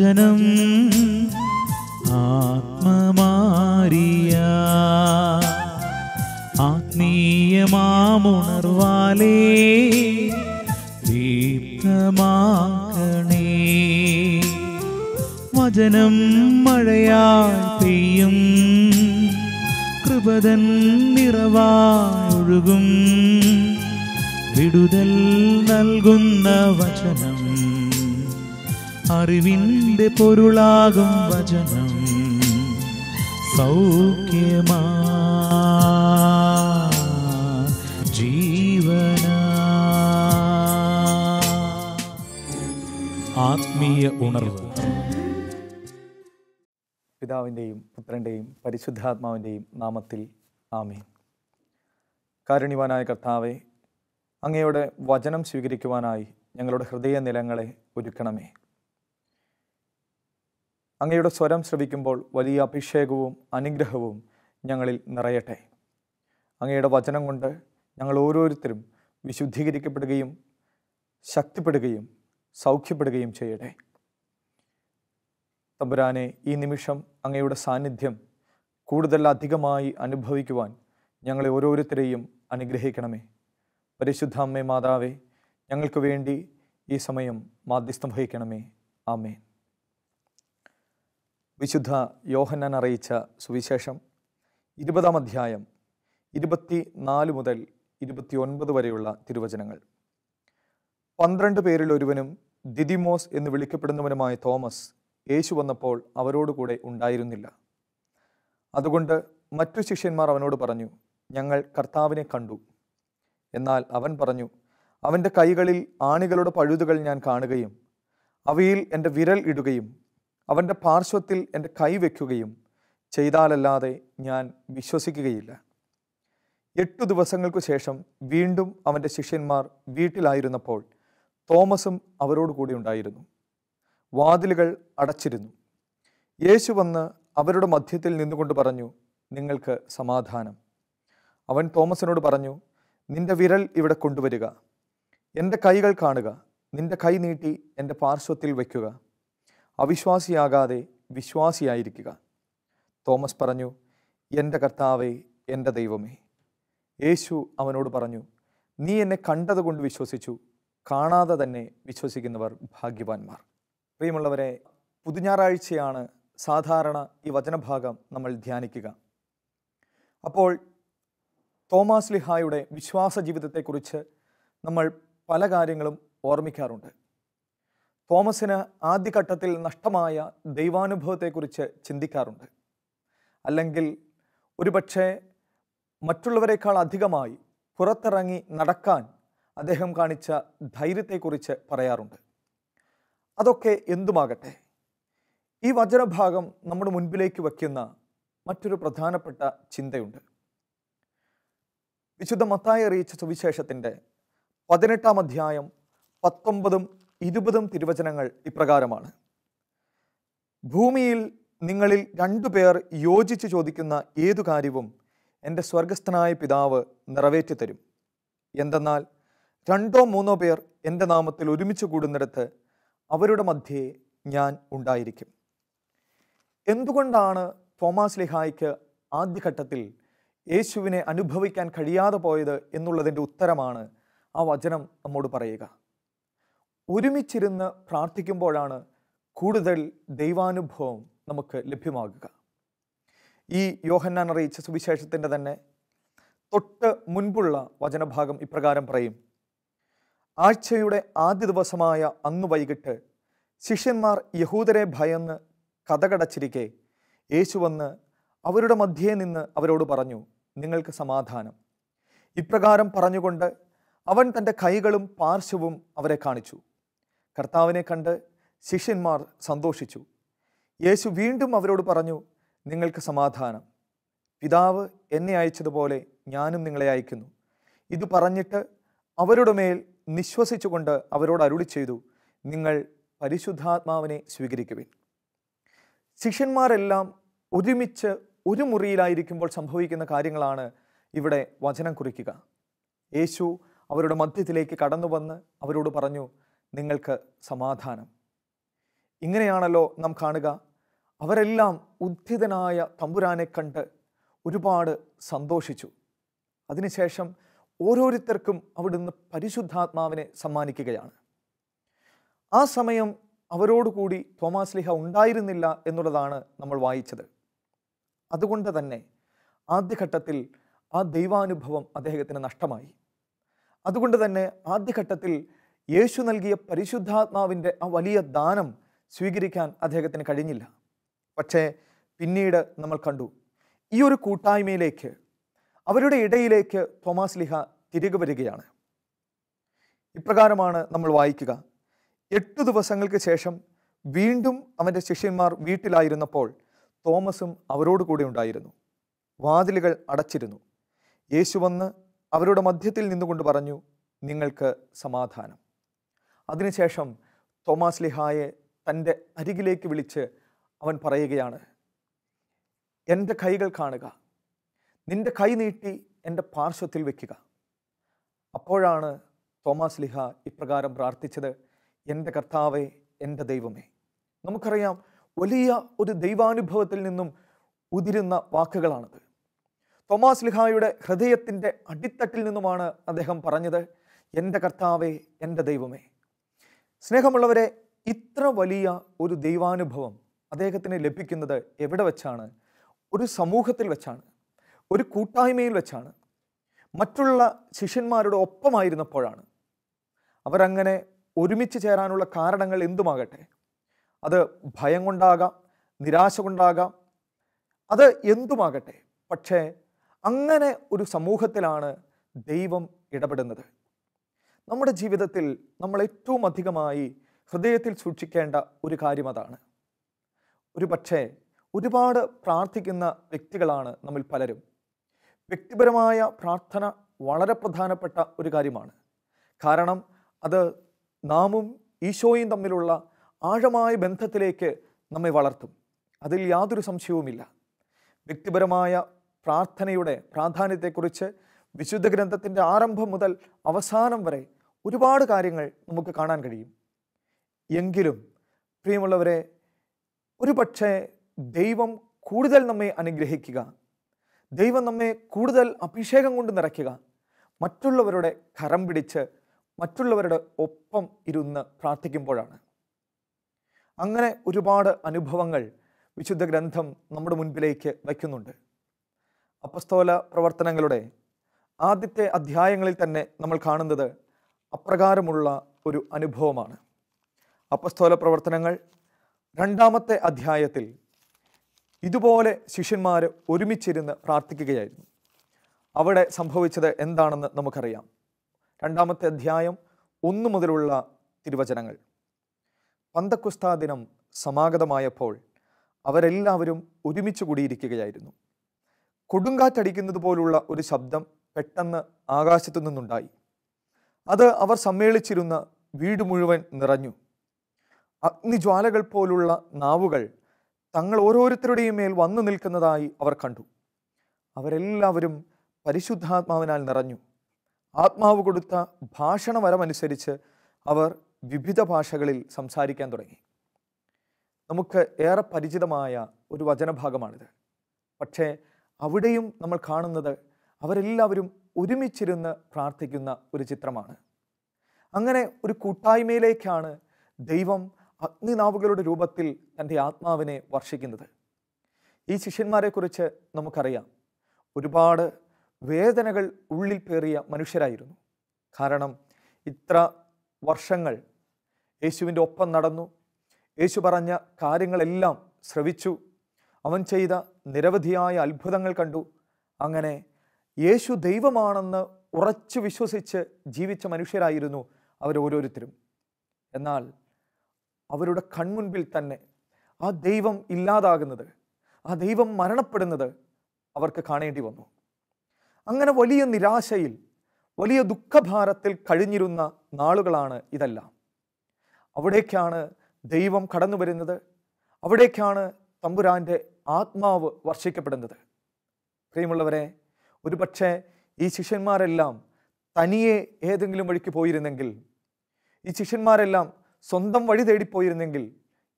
ജനം ആത്മമാരിയ ആത്മീയമാമുണർവാലേ ദീപ്തമാക്കണേ വചനം മഴയാൽ പെയ്യും കൃപതൻ നിറവായൊഴുകും വിടുതൽ നൽകുന്ന വചനം അറിവിൻ നിന്റെ പൊരുളാകും വചനം സൗഖ്യമാ ആത്മീയ ഉണർവ് പിതാവിൻ്റെയും പുത്രൻ്റെയും പരിശുദ്ധാത്മാവിൻ്റെയും നാമത്തിൽ ആമീൻ കാരുണ്യവാനായ കർത്താവെ അങ്ങയുടെ വചനം സ്വീകരിക്കുവാനായി ഞങ്ങളുടെ ഹൃദയ നിലങ്ങളെ ഒരുക്കണമേ അങ്ങയുടെ സ്വരം ശ്രവിക്കുമ്പോൾ വലിയ അഭിഷേകവും അനുഗ്രഹവും ഞങ്ങളിൽ നിറയട്ടെ അങ്ങയുടെ വചനം കൊണ്ട് ഞങ്ങൾ ഓരോരുത്തരും വിശുദ്ധീകരിക്കപ്പെടുകയും ശക്തിപ്പെടുകയും സൗഖ്യപ്പെടുകയും ചെയ്യട്ടെ തമ്പുരാനെ ഈ നിമിഷം അങ്ങയുടെ സാന്നിധ്യം കൂടുതൽ അധികമായി അനുഭവിക്കുവാൻ ഞങ്ങളെ ഓരോരുത്തരെയും അനുഗ്രഹിക്കണമേ പരിശുദ്ധ അമ്മേ മാതാവേ ഞങ്ങൾക്ക് വേണ്ടി ഈ സമയം മാധ്യസ്ഥം വഹിക്കണമേ ആമേൻ വിശുദ്ധ യോഹന്നാൻ അറിയിച്ച സുവിശേഷം ഇരുപതാം അധ്യായം ഇരുപത്തി നാല് മുതൽ ഇരുപത്തി ഒൻപത് വരെയുള്ള തിരുവചനങ്ങൾ പന്ത്രണ്ട് പേരിൽ ഒരുവനും ദിദിമോസ് എന്ന് വിളിക്കപ്പെടുന്നവനുമായ തോമസ് യേശു വന്നപ്പോൾ അവരോടുകൂടെ ഉണ്ടായിരുന്നില്ല അതുകൊണ്ട് മറ്റു ശിഷ്യന്മാർ അവനോട് പറഞ്ഞു ഞങ്ങൾ കർത്താവിനെ കണ്ടു എന്നാൽ അവൻ പറഞ്ഞു അവൻ്റെ കൈകളിൽ ആണികളുടെ പഴുതുകൾ ഞാൻ കാണുകയും അവയിൽ എൻ്റെ വിരൽ ഇടുകയും അവൻ്റെ പാർശ്വത്തിൽ എൻ്റെ കൈ വയ്ക്കുകയും ചെയ്താലല്ലാതെ ഞാൻ വിശ്വസിക്കുകയില്ല എട്ടു ദിവസങ്ങൾക്കു ശേഷം വീണ്ടും അവൻ്റെ ശിഷ്യന്മാർ വീട്ടിലായിരുന്നപ്പോൾ തോമസും അവരോട് ഉണ്ടായിരുന്നു വാതിലുകൾ അടച്ചിരുന്നു യേശു വന്ന് അവരുടെ മധ്യത്തിൽ നിന്നുകൊണ്ട് പറഞ്ഞു നിങ്ങൾക്ക് സമാധാനം അവൻ തോമസിനോട് പറഞ്ഞു നിന്റെ വിരൽ ഇവിടെ കൊണ്ടുവരിക എൻ്റെ കൈകൾ കാണുക നിന്റെ കൈ നീട്ടി എൻ്റെ പാർശ്വത്തിൽ വയ്ക്കുക അവിശ്വാസിയാകാതെ വിശ്വാസിയായിരിക്കുക തോമസ് പറഞ്ഞു എൻ്റെ കർത്താവേ എൻ്റെ ദൈവമേ യേശു അവനോട് പറഞ്ഞു നീ എന്നെ കണ്ടതുകൊണ്ട് വിശ്വസിച്ചു കാണാതെ തന്നെ വിശ്വസിക്കുന്നവർ ഭാഗ്യവാന്മാർ പ്രിയമുള്ളവരെ പുതുഞാറാഴ്ചയാണ് സാധാരണ ഈ വചനഭാഗം നമ്മൾ ധ്യാനിക്കുക അപ്പോൾ തോമാസ് ലിഹായുടെ വിശ്വാസ ജീവിതത്തെക്കുറിച്ച് നമ്മൾ പല കാര്യങ്ങളും ഓർമ്മിക്കാറുണ്ട് തോമസിന് ആദ്യഘട്ടത്തിൽ നഷ്ടമായ ദൈവാനുഭവത്തെക്കുറിച്ച് ചിന്തിക്കാറുണ്ട് അല്ലെങ്കിൽ ഒരുപക്ഷെ മറ്റുള്ളവരെക്കാൾ അധികമായി പുറത്തിറങ്ങി നടക്കാൻ അദ്ദേഹം കാണിച്ച ധൈര്യത്തെക്കുറിച്ച് പറയാറുണ്ട് അതൊക്കെ എന്തുമാകട്ടെ ഈ വചനഭാഗം നമ്മുടെ മുൻപിലേക്ക് വയ്ക്കുന്ന മറ്റൊരു പ്രധാനപ്പെട്ട ചിന്തയുണ്ട് വിശുദ്ധ മത്തായി അറിയിച്ച സുവിശേഷത്തിൻ്റെ പതിനെട്ടാം അധ്യായം പത്തൊമ്പതും ഇരുപതും തിരുവചനങ്ങൾ ഇപ്രകാരമാണ് ഭൂമിയിൽ നിങ്ങളിൽ രണ്ടുപേർ യോജിച്ച് ചോദിക്കുന്ന ഏതു കാര്യവും എൻ്റെ സ്വർഗസ്ഥനായ പിതാവ് നിറവേറ്റി തരും എന്തെന്നാൽ രണ്ടോ മൂന്നോ പേർ എൻ്റെ നാമത്തിൽ ഒരുമിച്ച് കൂടുന്നിടത്ത് അവരുടെ മധ്യേ ഞാൻ ഉണ്ടായിരിക്കും എന്തുകൊണ്ടാണ് തോമാസ് ലിഹായ്ക്ക് ആദ്യഘട്ടത്തിൽ യേശുവിനെ അനുഭവിക്കാൻ കഴിയാതെ പോയത് എന്നുള്ളതിൻ്റെ ഉത്തരമാണ് ആ വചനം നമ്മോട് പറയുക ഒരുമിച്ചിരുന്ന് പ്രാർത്ഥിക്കുമ്പോഴാണ് കൂടുതൽ ദൈവാനുഭവം നമുക്ക് ലഭ്യമാകുക ഈ യോഹന്നാൻ അറിയിച്ച സുവിശേഷത്തിൻ്റെ തന്നെ തൊട്ട് മുൻപുള്ള വചനഭാഗം ഇപ്രകാരം പറയും ആഴ്ചയുടെ ആദ്യ ദിവസമായ അന്ന് വൈകിട്ട് ശിഷ്യന്മാർ യഹൂദരെ ഭയന്ന് കഥകടച്ചിരിക്കെ യേശു വന്ന് അവരുടെ മധ്യേ നിന്ന് അവരോട് പറഞ്ഞു നിങ്ങൾക്ക് സമാധാനം ഇപ്രകാരം പറഞ്ഞുകൊണ്ട് അവൻ തൻ്റെ കൈകളും പാർശ്വവും അവരെ കാണിച്ചു കർത്താവിനെ കണ്ട് ശിഷ്യന്മാർ സന്തോഷിച്ചു യേശു വീണ്ടും അവരോട് പറഞ്ഞു നിങ്ങൾക്ക് സമാധാനം പിതാവ് എന്നെ അയച്ചതുപോലെ ഞാനും നിങ്ങളെ അയക്കുന്നു ഇത് പറഞ്ഞിട്ട് അവരുടെ മേൽ നിശ്വസിച്ചുകൊണ്ട് അവരോട് അരുളി ചെയ്തു നിങ്ങൾ പരിശുദ്ധാത്മാവിനെ സ്വീകരിക്കുവിൻ ശിഷ്യന്മാരെല്ലാം ഒരുമിച്ച് ഒരു മുറിയിലായിരിക്കുമ്പോൾ സംഭവിക്കുന്ന കാര്യങ്ങളാണ് ഇവിടെ വചനം കുറിക്കുക യേശു അവരുടെ മധ്യത്തിലേക്ക് കടന്നു വന്ന് അവരോട് പറഞ്ഞു നിങ്ങൾക്ക് സമാധാനം ഇങ്ങനെയാണല്ലോ നാം കാണുക അവരെല്ലാം ഉദ്ധിതനായ തമ്പുരാനെ കണ്ട് ഒരുപാട് സന്തോഷിച്ചു അതിനുശേഷം ഓരോരുത്തർക്കും അവിടുന്ന് പരിശുദ്ധാത്മാവിനെ സമ്മാനിക്കുകയാണ് ആ സമയം അവരോടുകൂടി തോമാസ്ലിഹ ഉണ്ടായിരുന്നില്ല എന്നുള്ളതാണ് നമ്മൾ വായിച്ചത് അതുകൊണ്ട് തന്നെ ആദ്യഘട്ടത്തിൽ ആ ദൈവാനുഭവം അദ്ദേഹത്തിന് നഷ്ടമായി അതുകൊണ്ട് തന്നെ ആദ്യഘട്ടത്തിൽ യേശു നൽകിയ പരിശുദ്ധാത്മാവിൻ്റെ ആ വലിയ ദാനം സ്വീകരിക്കാൻ അദ്ദേഹത്തിന് കഴിഞ്ഞില്ല പക്ഷേ പിന്നീട് നമ്മൾ കണ്ടു ഈ ഒരു കൂട്ടായ്മയിലേക്ക് അവരുടെ ഇടയിലേക്ക് തോമാസ് ലിഹ തിരികെ വരികയാണ് ഇപ്രകാരമാണ് നമ്മൾ വായിക്കുക എട്ട് ദിവസങ്ങൾക്ക് ശേഷം വീണ്ടും അവൻ്റെ ശിഷ്യന്മാർ വീട്ടിലായിരുന്നപ്പോൾ തോമസും അവരോട് കൂടെ ഉണ്ടായിരുന്നു വാതിലുകൾ അടച്ചിരുന്നു യേശു വന്ന് അവരുടെ മധ്യത്തിൽ നിന്നുകൊണ്ട് പറഞ്ഞു നിങ്ങൾക്ക് സമാധാനം അതിനുശേഷം തോമാസ് ലിഹായെ തൻ്റെ അരികിലേക്ക് വിളിച്ച് അവൻ പറയുകയാണ് എൻ്റെ കൈകൾ കാണുക നിൻ്റെ കൈ നീട്ടി എൻ്റെ പാർശ്വത്തിൽ വയ്ക്കുക അപ്പോഴാണ് തോമാസ് ലിഹ ഇപ്രകാരം പ്രാർത്ഥിച്ചത് എൻ്റെ കർത്താവെ എൻ്റെ ദൈവമേ നമുക്കറിയാം വലിയ ഒരു ദൈവാനുഭവത്തിൽ നിന്നും ഉതിരുന്ന വാക്കുകളാണത് തോമാസ് ലിഹായുടെ ഹൃദയത്തിൻ്റെ അടിത്തട്ടിൽ നിന്നുമാണ് അദ്ദേഹം പറഞ്ഞത് എൻ്റെ കർത്താവെ എൻ്റെ ദൈവമേ സ്നേഹമുള്ളവരെ ഇത്ര വലിയ ഒരു ദൈവാനുഭവം അദ്ദേഹത്തിന് ലഭിക്കുന്നത് എവിടെ വെച്ചാണ് ഒരു സമൂഹത്തിൽ വെച്ചാണ് ഒരു കൂട്ടായ്മയിൽ വെച്ചാണ് മറ്റുള്ള ശിഷ്യന്മാരുടെ ഒപ്പമായിരുന്നപ്പോഴാണ് അവരങ്ങനെ ഒരുമിച്ച് ചേരാനുള്ള കാരണങ്ങൾ എന്തുമാകട്ടെ അത് ഭയം കൊണ്ടാകാം നിരാശ കൊണ്ടാകാം അത് എന്തുമാകട്ടെ പക്ഷേ അങ്ങനെ ഒരു സമൂഹത്തിലാണ് ദൈവം ഇടപെടുന്നത് നമ്മുടെ ജീവിതത്തിൽ നമ്മൾ ഏറ്റവും അധികമായി ഹൃദയത്തിൽ സൂക്ഷിക്കേണ്ട ഒരു കാര്യം അതാണ് ഒരു പക്ഷേ ഒരുപാട് പ്രാർത്ഥിക്കുന്ന വ്യക്തികളാണ് നമ്മൾ പലരും വ്യക്തിപരമായ പ്രാർത്ഥന വളരെ പ്രധാനപ്പെട്ട ഒരു കാര്യമാണ് കാരണം അത് നാമും ഈശോയും തമ്മിലുള്ള ആഴമായ ബന്ധത്തിലേക്ക് നമ്മെ വളർത്തും അതിൽ യാതൊരു സംശയവുമില്ല വ്യക്തിപരമായ പ്രാർത്ഥനയുടെ പ്രാധാന്യത്തെക്കുറിച്ച് വിശുദ്ധ ഗ്രന്ഥത്തിൻ്റെ ആരംഭം മുതൽ അവസാനം വരെ ഒരുപാട് കാര്യങ്ങൾ നമുക്ക് കാണാൻ കഴിയും എങ്കിലും പ്രിയമുള്ളവരെ ഒരു പക്ഷേ ദൈവം കൂടുതൽ നമ്മെ അനുഗ്രഹിക്കുക ദൈവം നമ്മെ കൂടുതൽ അഭിഷേകം കൊണ്ട് നിറയ്ക്കുക മറ്റുള്ളവരുടെ കരം പിടിച്ച് മറ്റുള്ളവരുടെ ഒപ്പം ഇരുന്ന് പ്രാർത്ഥിക്കുമ്പോഴാണ് അങ്ങനെ ഒരുപാട് അനുഭവങ്ങൾ വിശുദ്ധ ഗ്രന്ഥം നമ്മുടെ മുൻപിലേക്ക് വയ്ക്കുന്നുണ്ട് അപ്പസ്തോല പ്രവർത്തനങ്ങളുടെ ആദ്യത്തെ അധ്യായങ്ങളിൽ തന്നെ നമ്മൾ കാണുന്നത് അപ്രകാരമുള്ള ഒരു അനുഭവമാണ് അപ്പസ്തോല പ്രവർത്തനങ്ങൾ രണ്ടാമത്തെ അധ്യായത്തിൽ ഇതുപോലെ ശിഷ്യന്മാർ ഒരുമിച്ചിരുന്ന് പ്രാർത്ഥിക്കുകയായിരുന്നു അവിടെ സംഭവിച്ചത് എന്താണെന്ന് നമുക്കറിയാം രണ്ടാമത്തെ അധ്യായം ഒന്നു മുതലുള്ള തിരുവചനങ്ങൾ പന്തക്കുസ്താ ദിനം സമാഗതമായപ്പോൾ അവരെല്ലാവരും ഒരുമിച്ച് കൂടിയിരിക്കുകയായിരുന്നു കൊടുങ്കാറ്റടിക്കുന്നത് പോലുള്ള ഒരു ശബ്ദം പെട്ടെന്ന് ആകാശത്തു നിന്നുണ്ടായി അത് അവർ സമ്മേളിച്ചിരുന്ന വീട് മുഴുവൻ നിറഞ്ഞു അഗ്നിജ്വാലകൾ പോലുള്ള നാവുകൾ തങ്ങൾ ഓരോരുത്തരുടെയും മേൽ വന്നു നിൽക്കുന്നതായി അവർ കണ്ടു അവരെല്ലാവരും പരിശുദ്ധാത്മാവിനാൽ നിറഞ്ഞു ആത്മാവ് കൊടുത്ത വരമനുസരിച്ച് അവർ വിവിധ ഭാഷകളിൽ സംസാരിക്കാൻ തുടങ്ങി നമുക്ക് ഏറെ പരിചിതമായ ഒരു വചനഭാഗമാണിത് പക്ഷേ അവിടെയും നമ്മൾ കാണുന്നത് അവരെല്ലാവരും ഒരുമിച്ചിരുന്ന് പ്രാർത്ഥിക്കുന്ന ഒരു ചിത്രമാണ് അങ്ങനെ ഒരു കൂട്ടായ്മയിലേക്കാണ് ദൈവം അഗ്നിനാവുകളുടെ രൂപത്തിൽ തൻ്റെ ആത്മാവിനെ വർഷിക്കുന്നത് ഈ ശിഷ്യന്മാരെക്കുറിച്ച് നമുക്കറിയാം ഒരുപാട് വേദനകൾ ഉള്ളിൽ പേറിയ മനുഷ്യരായിരുന്നു കാരണം ഇത്ര വർഷങ്ങൾ യേശുവിൻ്റെ ഒപ്പം നടന്നു യേശു പറഞ്ഞ കാര്യങ്ങളെല്ലാം ശ്രവിച്ചു അവൻ ചെയ്ത നിരവധിയായ അത്ഭുതങ്ങൾ കണ്ടു അങ്ങനെ യേശു ദൈവമാണെന്ന് ഉറച്ചു വിശ്വസിച്ച് ജീവിച്ച മനുഷ്യരായിരുന്നു അവരോരോരുത്തരും എന്നാൽ അവരുടെ കൺമുൻപിൽ തന്നെ ആ ദൈവം ഇല്ലാതാകുന്നത് ആ ദൈവം മരണപ്പെടുന്നത് അവർക്ക് കാണേണ്ടി വന്നു അങ്ങനെ വലിയ നിരാശയിൽ വലിയ ദുഃഖഭാരത്തിൽ കഴിഞ്ഞിരുന്ന നാളുകളാണ് ഇതെല്ലാം അവിടേക്കാണ് ദൈവം കടന്നു വരുന്നത് അവിടേക്കാണ് തമ്പുരാൻ്റെ ആത്മാവ് വർഷിക്കപ്പെടുന്നത് പ്രിയമുള്ളവരെ ഒരു പക്ഷേ ഈ ശിഷ്യന്മാരെല്ലാം തനിയെ ഏതെങ്കിലും വഴിക്ക് പോയിരുന്നെങ്കിൽ ഈ ശിഷ്യന്മാരെല്ലാം സ്വന്തം വഴി തേടിപ്പോയിരുന്നെങ്കിൽ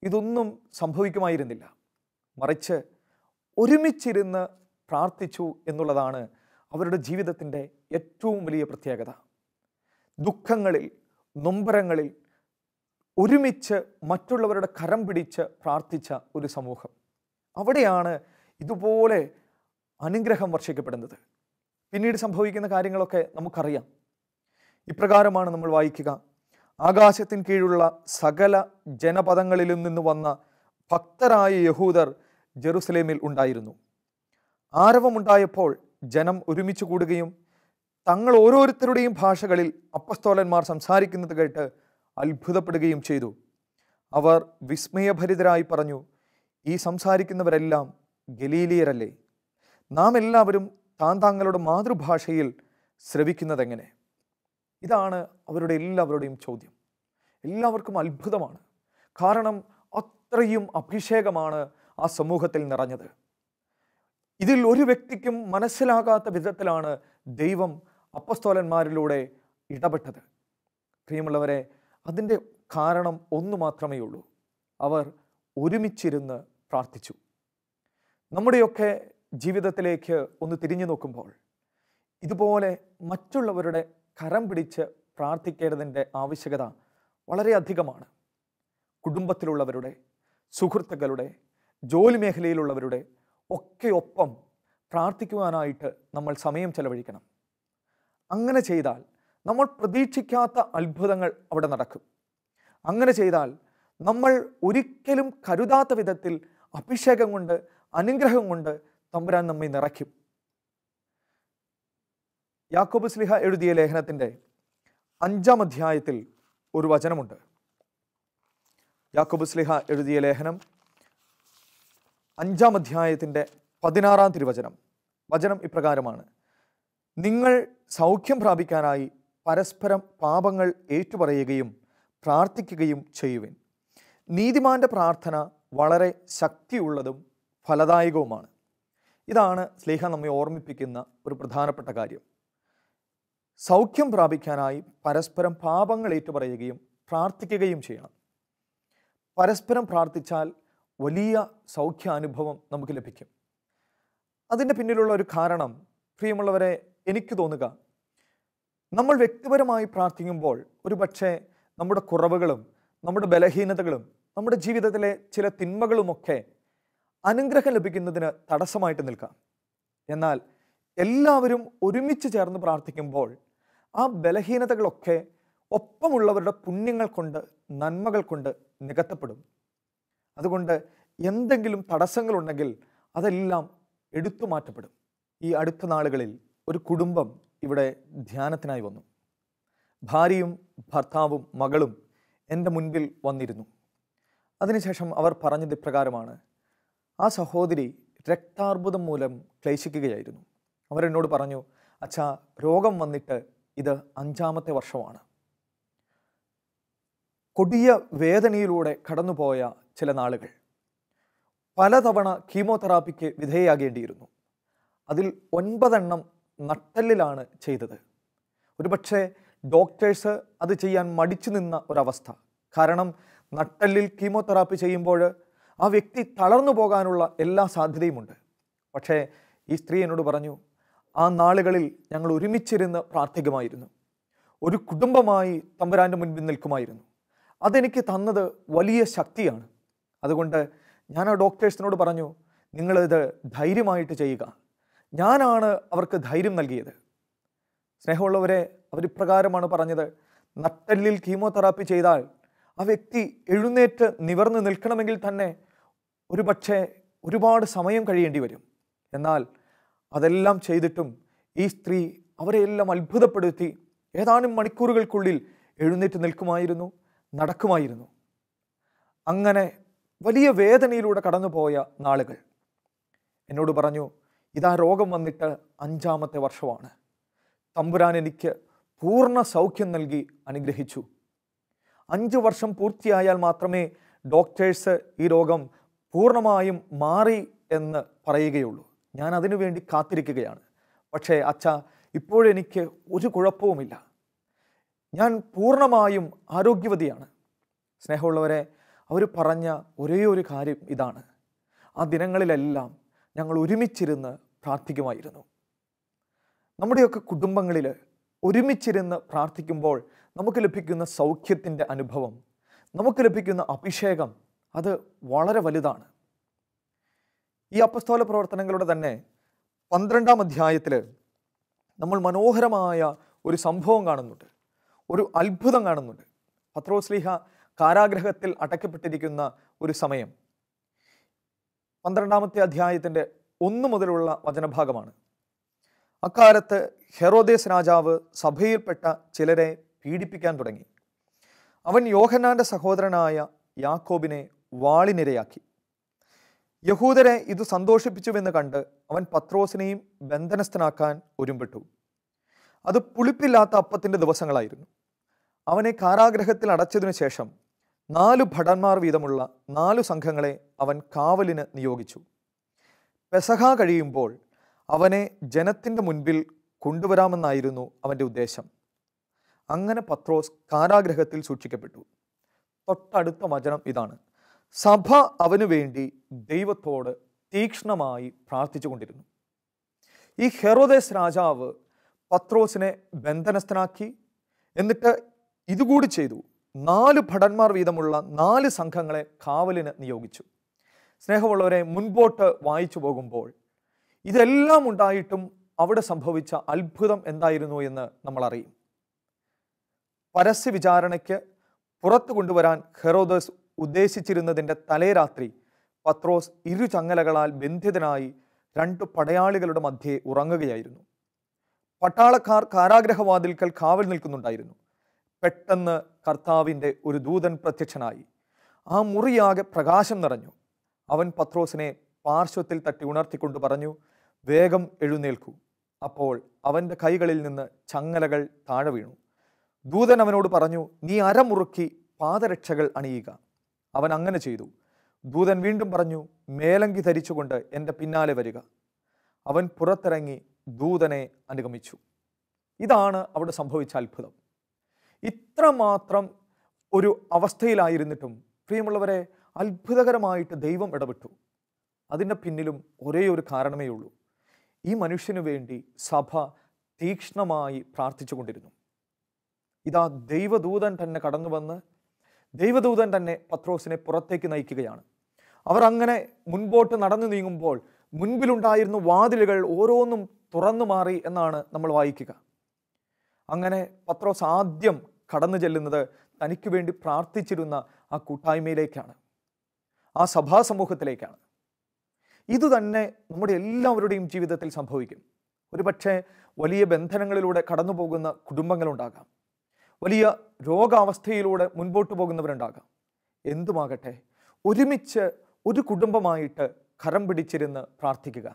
ഇതൊന്നും സംഭവിക്കുമായിരുന്നില്ല മറിച്ച് ഒരുമിച്ചിരുന്ന് പ്രാർത്ഥിച്ചു എന്നുള്ളതാണ് അവരുടെ ജീവിതത്തിൻ്റെ ഏറ്റവും വലിയ പ്രത്യേകത ദുഃഖങ്ങളിൽ നൊമ്പരങ്ങളിൽ ഒരുമിച്ച് മറ്റുള്ളവരുടെ കരം പിടിച്ച് പ്രാർത്ഥിച്ച ഒരു സമൂഹം അവിടെയാണ് ഇതുപോലെ അനുഗ്രഹം വർഷിക്കപ്പെടുന്നത് പിന്നീട് സംഭവിക്കുന്ന കാര്യങ്ങളൊക്കെ നമുക്കറിയാം ഇപ്രകാരമാണ് നമ്മൾ വായിക്കുക ആകാശത്തിന് കീഴുള്ള സകല ജനപദങ്ങളിലും നിന്ന് വന്ന ഭക്തരായ യഹൂദർ ജെറുസലേമിൽ ഉണ്ടായിരുന്നു ആരവമുണ്ടായപ്പോൾ ജനം ഒരുമിച്ച് കൂടുകയും തങ്ങൾ ഓരോരുത്തരുടെയും ഭാഷകളിൽ അപ്പസ്തോലന്മാർ സംസാരിക്കുന്നത് കേട്ട് അത്ഭുതപ്പെടുകയും ചെയ്തു അവർ വിസ്മയഭരിതരായി പറഞ്ഞു ഈ സംസാരിക്കുന്നവരെല്ലാം ഗലീലിയരല്ലേ നാം എല്ലാവരും താൻ താങ്കളുടെ മാതൃഭാഷയിൽ ശ്രവിക്കുന്നതെങ്ങനെ ഇതാണ് അവരുടെ എല്ലാവരുടെയും ചോദ്യം എല്ലാവർക്കും അത്ഭുതമാണ് കാരണം അത്രയും അഭിഷേകമാണ് ആ സമൂഹത്തിൽ നിറഞ്ഞത് ഇതിൽ ഒരു വ്യക്തിക്കും മനസ്സിലാകാത്ത വിധത്തിലാണ് ദൈവം അപ്പസ്തോലന്മാരിലൂടെ ഇടപെട്ടത് പ്രിയമുള്ളവരെ അതിൻ്റെ കാരണം ഒന്നു മാത്രമേ ഉള്ളൂ അവർ ഒരുമിച്ചിരുന്ന് പ്രാർത്ഥിച്ചു നമ്മുടെയൊക്കെ ജീവിതത്തിലേക്ക് ഒന്ന് തിരിഞ്ഞു നോക്കുമ്പോൾ ഇതുപോലെ മറ്റുള്ളവരുടെ കരം പിടിച്ച് പ്രാർത്ഥിക്കേണ്ടതിൻ്റെ ആവശ്യകത വളരെയധികമാണ് കുടുംബത്തിലുള്ളവരുടെ സുഹൃത്തുക്കളുടെ ജോലി മേഖലയിലുള്ളവരുടെ ഒക്കെ ഒപ്പം പ്രാർത്ഥിക്കുവാനായിട്ട് നമ്മൾ സമയം ചെലവഴിക്കണം അങ്ങനെ ചെയ്താൽ നമ്മൾ പ്രതീക്ഷിക്കാത്ത അത്ഭുതങ്ങൾ അവിടെ നടക്കും അങ്ങനെ ചെയ്താൽ നമ്മൾ ഒരിക്കലും കരുതാത്ത വിധത്തിൽ അഭിഷേകം കൊണ്ട് അനുഗ്രഹം കൊണ്ട് തമ്പുരാൻ നമ്മെ നിറയ്ക്കും യാക്കോബ് സ്ലിഹ എഴുതിയ ലേഖനത്തിൻ്റെ അഞ്ചാം അധ്യായത്തിൽ ഒരു വചനമുണ്ട് യാക്കോബ് സ്ലിഹ എഴുതിയ ലേഖനം അഞ്ചാം അധ്യായത്തിൻ്റെ പതിനാറാം തിരുവചനം വചനം ഇപ്രകാരമാണ് നിങ്ങൾ സൗഖ്യം പ്രാപിക്കാനായി പരസ്പരം പാപങ്ങൾ ഏറ്റുപറയുകയും പ്രാർത്ഥിക്കുകയും ചെയ്യുവിൻ നീതിമാന്റെ പ്രാർത്ഥന വളരെ ശക്തിയുള്ളതും ഫലദായകവുമാണ് ഇതാണ് സ്ലേഹ നമ്മെ ഓർമ്മിപ്പിക്കുന്ന ഒരു പ്രധാനപ്പെട്ട കാര്യം സൗഖ്യം പ്രാപിക്കാനായി പരസ്പരം പാപങ്ങൾ ഏറ്റുപറയുകയും പ്രാർത്ഥിക്കുകയും ചെയ്യണം പരസ്പരം പ്രാർത്ഥിച്ചാൽ വലിയ സൗഖ്യാനുഭവം നമുക്ക് ലഭിക്കും അതിൻ്റെ പിന്നിലുള്ള ഒരു കാരണം പ്രിയമുള്ളവരെ എനിക്ക് തോന്നുക നമ്മൾ വ്യക്തിപരമായി പ്രാർത്ഥിക്കുമ്പോൾ ഒരു പക്ഷേ നമ്മുടെ കുറവുകളും നമ്മുടെ ബലഹീനതകളും നമ്മുടെ ജീവിതത്തിലെ ചില തിന്മകളുമൊക്കെ അനുഗ്രഹം ലഭിക്കുന്നതിന് തടസ്സമായിട്ട് നിൽക്കാം എന്നാൽ എല്ലാവരും ഒരുമിച്ച് ചേർന്ന് പ്രാർത്ഥിക്കുമ്പോൾ ആ ബലഹീനതകളൊക്കെ ഒപ്പമുള്ളവരുടെ പുണ്യങ്ങൾ കൊണ്ട് നന്മകൾ കൊണ്ട് നികത്തപ്പെടും അതുകൊണ്ട് എന്തെങ്കിലും തടസ്സങ്ങളുണ്ടെങ്കിൽ അതെല്ലാം എടുത്തു മാറ്റപ്പെടും ഈ അടുത്ത നാളുകളിൽ ഒരു കുടുംബം ഇവിടെ ധ്യാനത്തിനായി വന്നു ഭാര്യയും ഭർത്താവും മകളും എൻ്റെ മുൻപിൽ വന്നിരുന്നു അതിനുശേഷം അവർ പറഞ്ഞത് ഇപ്രകാരമാണ് ആ സഹോദരി രക്താർബുദം മൂലം ക്ലേശിക്കുകയായിരുന്നു അവരെന്നോട് പറഞ്ഞു അച്ഛാ രോഗം വന്നിട്ട് ഇത് അഞ്ചാമത്തെ വർഷമാണ് കൊടിയ വേദനയിലൂടെ കടന്നുപോയ ചില നാളുകൾ പലതവണ കീമോതെറാപ്പിക്ക് വിധേയാകേണ്ടിയിരുന്നു അതിൽ ഒൻപതെണ്ണം നട്ടലിലാണ് ചെയ്തത് ഒരുപക്ഷെ ഡോക്ടേഴ്സ് അത് ചെയ്യാൻ മടിച്ചു നിന്ന ഒരവസ്ഥ കാരണം നട്ടലിൽ കീമോതെറാപ്പി ചെയ്യുമ്പോൾ ആ വ്യക്തി തളർന്നു പോകാനുള്ള എല്ലാ സാധ്യതയുമുണ്ട് പക്ഷേ ഈ സ്ത്രീ എന്നോട് പറഞ്ഞു ആ നാളുകളിൽ ഞങ്ങൾ ഒരുമിച്ചിരുന്ന് പ്രാർത്ഥികമായിരുന്നു ഒരു കുടുംബമായി തമ്പുരാൻ്റെ മുൻപിൽ നിൽക്കുമായിരുന്നു അതെനിക്ക് തന്നത് വലിയ ശക്തിയാണ് അതുകൊണ്ട് ഞാൻ ആ ഡോക്ടേഴ്സിനോട് പറഞ്ഞു നിങ്ങളിത് ധൈര്യമായിട്ട് ചെയ്യുക ഞാനാണ് അവർക്ക് ധൈര്യം നൽകിയത് സ്നേഹമുള്ളവരെ അവർ ഇപ്രകാരമാണ് പറഞ്ഞത് നട്ടല്ലിൽ കീമോതെറാപ്പി ചെയ്താൽ ആ വ്യക്തി എഴുന്നേറ്റ് നിവർന്ന് നിൽക്കണമെങ്കിൽ തന്നെ ഒരു ഒരുപാട് സമയം കഴിയേണ്ടി വരും എന്നാൽ അതെല്ലാം ചെയ്തിട്ടും ഈ സ്ത്രീ അവരെയെല്ലാം അത്ഭുതപ്പെടുത്തി ഏതാനും മണിക്കൂറുകൾക്കുള്ളിൽ എഴുന്നേറ്റ് നിൽക്കുമായിരുന്നു നടക്കുമായിരുന്നു അങ്ങനെ വലിയ വേദനയിലൂടെ കടന്നുപോയ നാളുകൾ എന്നോട് പറഞ്ഞു ഇതാ രോഗം വന്നിട്ട് അഞ്ചാമത്തെ വർഷമാണ് തമ്പുരാൻ എനിക്ക് പൂർണ്ണ സൗഖ്യം നൽകി അനുഗ്രഹിച്ചു അഞ്ച് വർഷം പൂർത്തിയായാൽ മാത്രമേ ഡോക്ടേഴ്സ് ഈ രോഗം പൂർണ്ണമായും മാറി എന്ന് പറയുകയുള്ളൂ ഞാൻ അതിനു വേണ്ടി കാത്തിരിക്കുകയാണ് പക്ഷേ അച്ഛ ഇപ്പോഴെനിക്ക് ഒരു കുഴപ്പവുമില്ല ഞാൻ പൂർണ്ണമായും ആരോഗ്യവതിയാണ് സ്നേഹമുള്ളവരെ അവർ പറഞ്ഞ ഒരേ ഒരു കാര്യം ഇതാണ് ആ ദിനങ്ങളിലെല്ലാം ഞങ്ങൾ ഒരുമിച്ചിരുന്ന് പ്രാർത്ഥിക്കുമായിരുന്നു നമ്മുടെയൊക്കെ കുടുംബങ്ങളിൽ ഒരുമിച്ചിരുന്ന് പ്രാർത്ഥിക്കുമ്പോൾ നമുക്ക് ലഭിക്കുന്ന സൗഖ്യത്തിൻ്റെ അനുഭവം നമുക്ക് ലഭിക്കുന്ന അഭിഷേകം അത് വളരെ വലുതാണ് ഈ അപ്പസ്തോല പ്രവർത്തനങ്ങളുടെ തന്നെ പന്ത്രണ്ടാം അധ്യായത്തിൽ നമ്മൾ മനോഹരമായ ഒരു സംഭവം കാണുന്നുണ്ട് ഒരു അത്ഭുതം കാണുന്നുണ്ട് പത്രോസ്ലിഹ കാരാഗ്രഹത്തിൽ അടക്കപ്പെട്ടിരിക്കുന്ന ഒരു സമയം പന്ത്രണ്ടാമത്തെ അധ്യായത്തിൻ്റെ ഒന്നു മുതലുള്ള വചനഭാഗമാണ് അക്കാലത്ത് ഹെറോദേസ് രാജാവ് സഭയിൽപ്പെട്ട ചിലരെ പീഡിപ്പിക്കാൻ തുടങ്ങി അവൻ യോഹനാന്റെ സഹോദരനായ യാക്കോബിനെ വാളിനിരയാക്കി യഹൂദരെ ഇത് സന്തോഷിപ്പിച്ചുവെന്ന് കണ്ട് അവൻ പത്രോസിനെയും ബന്ധനസ്ഥനാക്കാൻ ഒരുമ്പെട്ടു അത് പുളിപ്പില്ലാത്ത അപ്പത്തിൻ്റെ ദിവസങ്ങളായിരുന്നു അവനെ കാരാഗ്രഹത്തിൽ അടച്ചതിനു ശേഷം നാലു ഭടന്മാർ വീതമുള്ള നാലു സംഘങ്ങളെ അവൻ കാവലിന് നിയോഗിച്ചു പെസഹ കഴിയുമ്പോൾ അവനെ ജനത്തിൻ്റെ മുൻപിൽ കൊണ്ടുവരാമെന്നായിരുന്നു അവൻ്റെ ഉദ്ദേശം അങ്ങനെ പത്രോസ് കാരാഗ്രഹത്തിൽ സൂക്ഷിക്കപ്പെട്ടു തൊട്ടടുത്ത വചനം ഇതാണ് സഭ അവനു വേണ്ടി ദൈവത്തോട് തീക്ഷ്ണമായി പ്രാർത്ഥിച്ചുകൊണ്ടിരുന്നു ഈ ഹെറോദേസ് രാജാവ് പത്രോസിനെ ബന്ധനസ്ഥനാക്കി എന്നിട്ട് ഇതുകൂടി ചെയ്തു നാല് ഭടന്മാർ വീതമുള്ള നാല് സംഘങ്ങളെ കാവലിന് നിയോഗിച്ചു സ്നേഹമുള്ളവരെ മുൻപോട്ട് വായിച്ചു പോകുമ്പോൾ ഇതെല്ലാം ഉണ്ടായിട്ടും അവിടെ സംഭവിച്ച അത്ഭുതം എന്തായിരുന്നു എന്ന് നമ്മൾ അറിയും പരസ്യ വിചാരണയ്ക്ക് പുറത്തു കൊണ്ടുവരാൻ ഹെറോദസ് ഉദ്ദേശിച്ചിരുന്നതിൻ്റെ തലേരാത്രി പത്രോസ് ഇരു ചങ്ങലകളാൽ ബന്ധിതനായി രണ്ടു പടയാളികളുടെ മധ്യേ ഉറങ്ങുകയായിരുന്നു പട്ടാളക്കാർ കാരാഗ്രഹവാതിൽക്കൽ കാവൽ നിൽക്കുന്നുണ്ടായിരുന്നു പെട്ടെന്ന് കർത്താവിൻ്റെ ഒരു ദൂതൻ പ്രത്യക്ഷനായി ആ മുറിയാകെ പ്രകാശം നിറഞ്ഞു അവൻ പത്രോസിനെ പാർശ്വത്തിൽ തട്ടി ഉണർത്തിക്കൊണ്ട് പറഞ്ഞു വേഗം എഴുന്നേൽക്കൂ അപ്പോൾ അവൻ്റെ കൈകളിൽ നിന്ന് ചങ്ങലകൾ താഴെ വീണു ദൂതൻ അവനോട് പറഞ്ഞു നീ അരമുറുക്കി പാദരക്ഷകൾ അണിയുക അവൻ അങ്ങനെ ചെയ്തു ദൂതൻ വീണ്ടും പറഞ്ഞു മേലങ്കി ധരിച്ചുകൊണ്ട് എൻ്റെ പിന്നാലെ വരിക അവൻ പുറത്തിറങ്ങി ദൂതനെ അനുഗമിച്ചു ഇതാണ് അവിടെ സംഭവിച്ച അത്ഭുതം ഇത്രമാത്രം ഒരു അവസ്ഥയിലായിരുന്നിട്ടും പ്രിയമുള്ളവരെ അത്ഭുതകരമായിട്ട് ദൈവം ഇടപെട്ടു അതിൻ്റെ പിന്നിലും ഒരേ ഒരു കാരണമേ ഉള്ളൂ ഈ മനുഷ്യനു വേണ്ടി സഭ തീക്ഷ്ണമായി പ്രാർത്ഥിച്ചു കൊണ്ടിരുന്നു ഇതാ ദൈവദൂതൻ തന്നെ കടന്നു വന്ന് ദൈവദൂതൻ തന്നെ പത്രോസിനെ പുറത്തേക്ക് നയിക്കുകയാണ് അവർ അങ്ങനെ മുൻപോട്ട് നടന്നു നീങ്ങുമ്പോൾ മുൻപിലുണ്ടായിരുന്ന വാതിലുകൾ ഓരോന്നും തുറന്നു മാറി എന്നാണ് നമ്മൾ വായിക്കുക അങ്ങനെ പത്രോസ് ആദ്യം കടന്നു ചെല്ലുന്നത് തനിക്ക് വേണ്ടി പ്രാർത്ഥിച്ചിരുന്ന ആ കൂട്ടായ്മയിലേക്കാണ് ആ സഭാസമൂഹത്തിലേക്കാണ് ഇത് തന്നെ നമ്മുടെ എല്ലാവരുടെയും ജീവിതത്തിൽ സംഭവിക്കും ഒരുപക്ഷെ വലിയ ബന്ധനങ്ങളിലൂടെ കടന്നു പോകുന്ന കുടുംബങ്ങളുണ്ടാകാം വലിയ രോഗാവസ്ഥയിലൂടെ മുൻപോട്ട് പോകുന്നവരുണ്ടാകാം എന്തുമാകട്ടെ ഒരുമിച്ച് ഒരു കുടുംബമായിട്ട് കരം പിടിച്ചിരുന്ന് പ്രാർത്ഥിക്കുക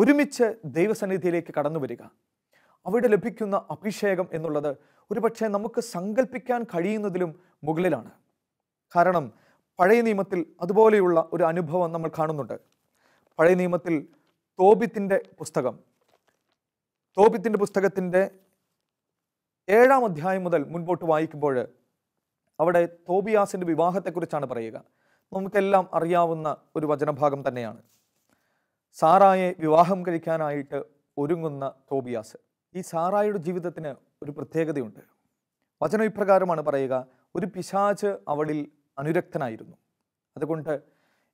ഒരുമിച്ച് ദൈവസന്നിധിയിലേക്ക് കടന്നു വരിക അവിടെ ലഭിക്കുന്ന അഭിഷേകം എന്നുള്ളത് ഒരുപക്ഷെ നമുക്ക് സങ്കല്പിക്കാൻ കഴിയുന്നതിലും മുകളിലാണ് കാരണം പഴയ നിയമത്തിൽ അതുപോലെയുള്ള ഒരു അനുഭവം നമ്മൾ കാണുന്നുണ്ട് പഴയ നിയമത്തിൽ തോബിത്തിൻ്റെ പുസ്തകം തോബിത്തിൻ്റെ പുസ്തകത്തിൻ്റെ ഏഴാം അധ്യായം മുതൽ മുൻപോട്ട് വായിക്കുമ്പോൾ അവിടെ തോബിയാസിൻ്റെ വിവാഹത്തെക്കുറിച്ചാണ് പറയുക നമുക്കെല്ലാം അറിയാവുന്ന ഒരു വചനഭാഗം തന്നെയാണ് സാറായെ വിവാഹം കഴിക്കാനായിട്ട് ഒരുങ്ങുന്ന തോബിയാസ് ഈ സാറായുടെ ജീവിതത്തിന് ഒരു പ്രത്യേകതയുണ്ട് വചനം ഇപ്രകാരമാണ് പറയുക ഒരു പിശാച് അവളിൽ അനുരക്തനായിരുന്നു അതുകൊണ്ട്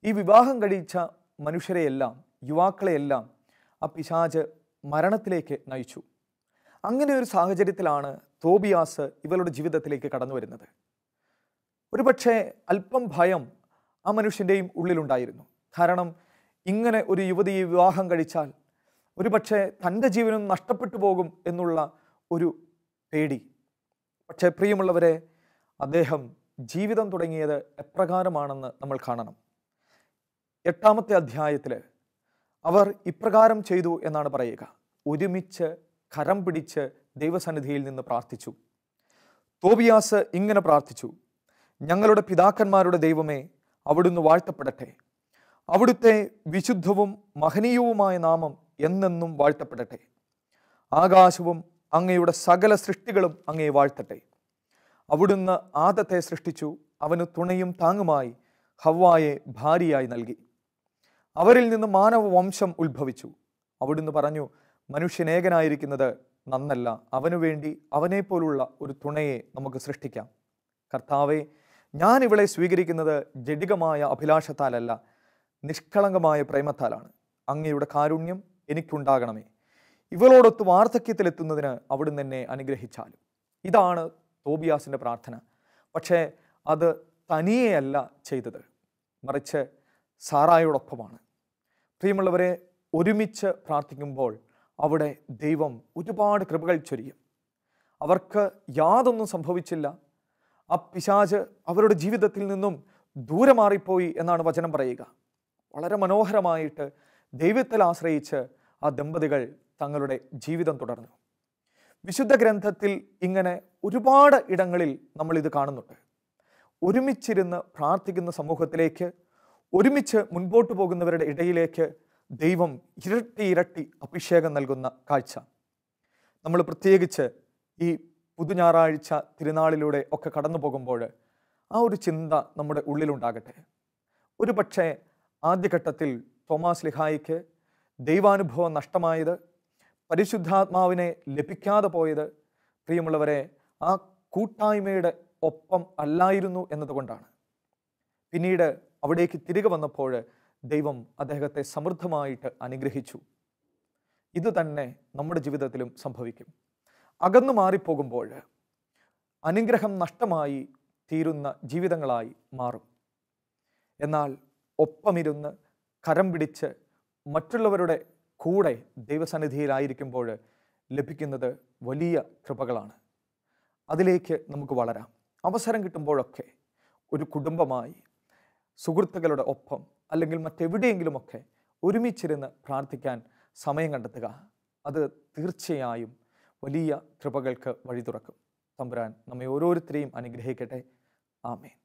ഈ വിവാഹം കഴിച്ച മനുഷ്യരെയെല്ലാം യുവാക്കളെയെല്ലാം ആ പിശാജ് മരണത്തിലേക്ക് നയിച്ചു അങ്ങനെ ഒരു സാഹചര്യത്തിലാണ് തോബിയാസ് ഇവരുടെ ജീവിതത്തിലേക്ക് കടന്നു വരുന്നത് ഒരുപക്ഷെ അല്പം ഭയം ആ മനുഷ്യൻ്റെയും ഉള്ളിലുണ്ടായിരുന്നു കാരണം ഇങ്ങനെ ഒരു യുവതിയെ വിവാഹം കഴിച്ചാൽ ഒരുപക്ഷെ തൻ്റെ ജീവനും നഷ്ടപ്പെട്ടു പോകും എന്നുള്ള ഒരു പേടി പക്ഷേ പ്രിയമുള്ളവരെ അദ്ദേഹം ജീവിതം തുടങ്ങിയത് എപ്രകാരമാണെന്ന് നമ്മൾ കാണണം എട്ടാമത്തെ അധ്യായത്തിൽ അവർ ഇപ്രകാരം ചെയ്തു എന്നാണ് പറയുക ഒരുമിച്ച് കരം പിടിച്ച് ദൈവസന്നിധിയിൽ നിന്ന് പ്രാർത്ഥിച്ചു തോബിയാസ് ഇങ്ങനെ പ്രാർത്ഥിച്ചു ഞങ്ങളുടെ പിതാക്കന്മാരുടെ ദൈവമേ അവിടുന്ന് വാഴ്ത്തപ്പെടട്ടെ അവിടുത്തെ വിശുദ്ധവും മഹനീയവുമായ നാമം എന്നെന്നും വാഴ്ത്തപ്പെടട്ടെ ആകാശവും അങ്ങയുടെ സകല സൃഷ്ടികളും അങ്ങയെ വാഴ്ത്തട്ടെ അവിടുന്ന് ആദത്തെ സൃഷ്ടിച്ചു അവന് തുണയും താങ്ങുമായി ഹവ്വായെ ഭാര്യയായി നൽകി അവരിൽ നിന്ന് വംശം ഉത്ഭവിച്ചു അവിടുന്ന് പറഞ്ഞു മനുഷ്യനേകനായിരിക്കുന്നത് നന്നല്ല അവനു വേണ്ടി അവനെപ്പോലുള്ള ഒരു തുണയെ നമുക്ക് സൃഷ്ടിക്കാം കർത്താവെ ഞാൻ ഇവളെ സ്വീകരിക്കുന്നത് ജഡികമായ അഭിലാഷത്താലല്ല നിഷ്കളങ്കമായ പ്രേമത്താലാണ് അങ്ങയുടെ കാരുണ്യം എനിക്കുണ്ടാകണമേ ഇവളോടൊത്ത് വാർദ്ധക്യത്തിലെത്തുന്നതിന് അവിടുന്ന് എന്നെ അനുഗ്രഹിച്ചാലും ഇതാണ് തോബിയാസിൻ്റെ പ്രാർത്ഥന പക്ഷേ അത് തനിയെയല്ല ചെയ്തത് മറിച്ച് സാറായോടൊപ്പമാണ് പ്രിയമുള്ളവരെ ഒരുമിച്ച് പ്രാർത്ഥിക്കുമ്പോൾ അവിടെ ദൈവം ഒരുപാട് കൃപകൾ ചൊരിയും അവർക്ക് യാതൊന്നും സംഭവിച്ചില്ല ആ പിശാജ് അവരുടെ ജീവിതത്തിൽ നിന്നും ദൂരെ മാറിപ്പോയി എന്നാണ് വചനം പറയുക വളരെ മനോഹരമായിട്ട് ദൈവത്തിൽ ആശ്രയിച്ച് ആ ദമ്പതികൾ തങ്ങളുടെ ജീവിതം തുടർന്നു വിശുദ്ധ ഗ്രന്ഥത്തിൽ ഇങ്ങനെ ഒരുപാട് ഇടങ്ങളിൽ നമ്മൾ ഇത് കാണുന്നുണ്ട് ഒരുമിച്ചിരുന്ന് പ്രാർത്ഥിക്കുന്ന സമൂഹത്തിലേക്ക് ഒരുമിച്ച് മുൻപോട്ട് പോകുന്നവരുടെ ഇടയിലേക്ക് ദൈവം ഇരട്ടി ഇരട്ടി അഭിഷേകം നൽകുന്ന കാഴ്ച നമ്മൾ പ്രത്യേകിച്ച് ഈ പുതു ഞായറാഴ്ച തിരുനാളിലൂടെ ഒക്കെ കടന്നു പോകുമ്പോൾ ആ ഒരു ചിന്ത നമ്മുടെ ഉള്ളിലുണ്ടാകട്ടെ ഒരു പക്ഷേ ആദ്യഘട്ടത്തിൽ തോമാസ് ലിഹായിക്ക് ദൈവാനുഭവം നഷ്ടമായത് പരിശുദ്ധാത്മാവിനെ ലഭിക്കാതെ പോയത് പ്രിയമുള്ളവരെ ആ കൂട്ടായ്മയുടെ ഒപ്പം അല്ലായിരുന്നു എന്നതുകൊണ്ടാണ് പിന്നീട് അവിടേക്ക് തിരികെ വന്നപ്പോൾ ദൈവം അദ്ദേഹത്തെ സമൃദ്ധമായിട്ട് അനുഗ്രഹിച്ചു ഇത് തന്നെ നമ്മുടെ ജീവിതത്തിലും സംഭവിക്കും അകന്നു മാറിപ്പോകുമ്പോൾ അനുഗ്രഹം നഷ്ടമായി തീരുന്ന ജീവിതങ്ങളായി മാറും എന്നാൽ ഒപ്പമിരുന്ന് കരം പിടിച്ച് മറ്റുള്ളവരുടെ കൂടെ ദൈവസന്നിധിയിലായിരിക്കുമ്പോൾ ലഭിക്കുന്നത് വലിയ കൃപകളാണ് അതിലേക്ക് നമുക്ക് വളരാം അവസരം കിട്ടുമ്പോഴൊക്കെ ഒരു കുടുംബമായി സുഹൃത്തുക്കളുടെ ഒപ്പം അല്ലെങ്കിൽ മറ്റെവിടെയെങ്കിലുമൊക്കെ ഒരുമിച്ചിരുന്ന് പ്രാർത്ഥിക്കാൻ സമയം കണ്ടെത്തുക അത് തീർച്ചയായും വലിയ കൃപകൾക്ക് വഴി തുറക്കും തമ്പുരാൻ നമ്മെ ഓരോരുത്തരെയും അനുഗ്രഹിക്കട്ടെ ആമേൻ